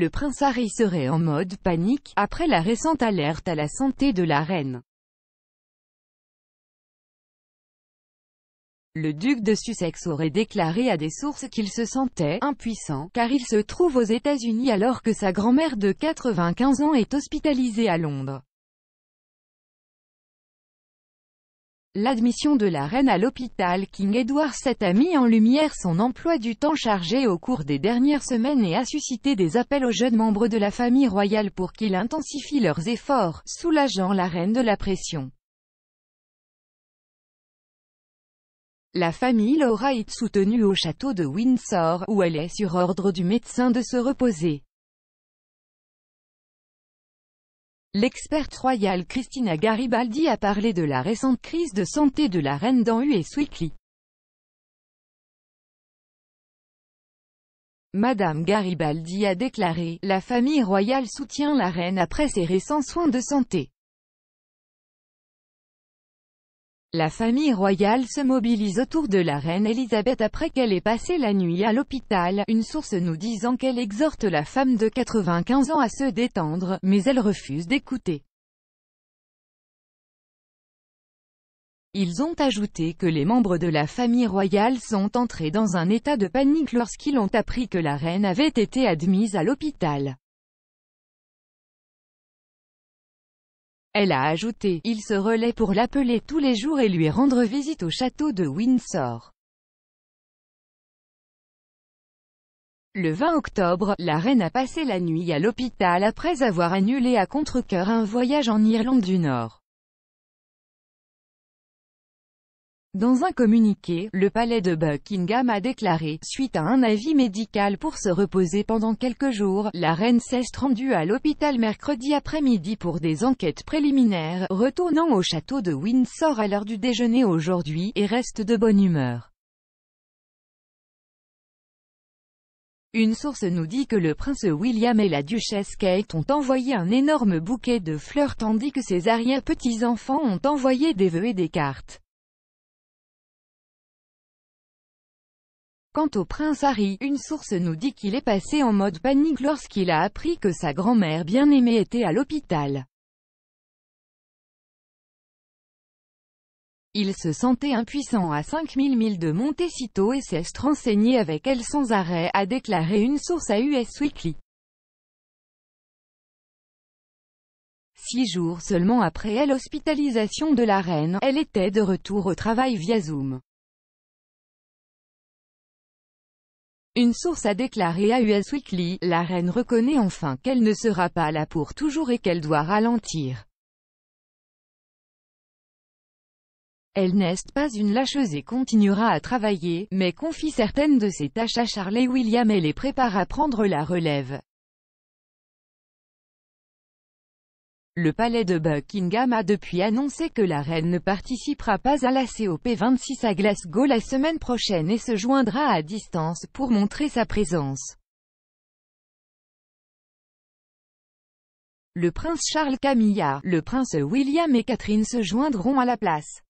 le prince Harry serait en mode panique, après la récente alerte à la santé de la reine. Le duc de Sussex aurait déclaré à des sources qu'il se sentait « impuissant » car il se trouve aux États-Unis alors que sa grand-mère de 95 ans est hospitalisée à Londres. L'admission de la reine à l'hôpital King Edward VII a mis en lumière son emploi du temps chargé au cours des dernières semaines et a suscité des appels aux jeunes membres de la famille royale pour qu'ils intensifient leurs efforts, soulageant la reine de la pression. La famille Laura est soutenue au château de Windsor, où elle est sur ordre du médecin de se reposer. L'experte royale Christina Garibaldi a parlé de la récente crise de santé de la reine dans US Weekly. Madame Garibaldi a déclaré « La famille royale soutient la reine après ses récents soins de santé. La famille royale se mobilise autour de la reine Elisabeth après qu'elle ait passé la nuit à l'hôpital, une source nous disant qu'elle exhorte la femme de 95 ans à se détendre, mais elle refuse d'écouter. Ils ont ajouté que les membres de la famille royale sont entrés dans un état de panique lorsqu'ils ont appris que la reine avait été admise à l'hôpital. Elle a ajouté « Il se relaie pour l'appeler tous les jours et lui rendre visite au château de Windsor ». Le 20 octobre, la reine a passé la nuit à l'hôpital après avoir annulé à contre-cœur un voyage en Irlande du Nord. Dans un communiqué, le palais de Buckingham a déclaré, suite à un avis médical pour se reposer pendant quelques jours, la reine s'est rendue à l'hôpital mercredi après-midi pour des enquêtes préliminaires, retournant au château de Windsor à l'heure du déjeuner aujourd'hui, et reste de bonne humeur. Une source nous dit que le prince William et la duchesse Kate ont envoyé un énorme bouquet de fleurs tandis que ses arrière-petits-enfants ont envoyé des vœux et des cartes. Quant au prince Harry, une source nous dit qu'il est passé en mode panique lorsqu'il a appris que sa grand-mère bien-aimée était à l'hôpital. Il se sentait impuissant à 5000 milles de Montecito et s'est renseigné avec elle sans arrêt, a déclaré une source à US Weekly. Six jours seulement après l'hospitalisation de la reine, elle était de retour au travail via Zoom. Une source a déclaré à US Weekly, la reine reconnaît enfin qu'elle ne sera pas là pour toujours et qu'elle doit ralentir. Elle n'est pas une lâcheuse et continuera à travailler, mais confie certaines de ses tâches à Charlie William et les prépare à prendre la relève. Le palais de Buckingham a depuis annoncé que la reine ne participera pas à la COP26 à Glasgow la semaine prochaine et se joindra à distance pour montrer sa présence. Le prince Charles Camilla, le prince William et Catherine se joindront à la place.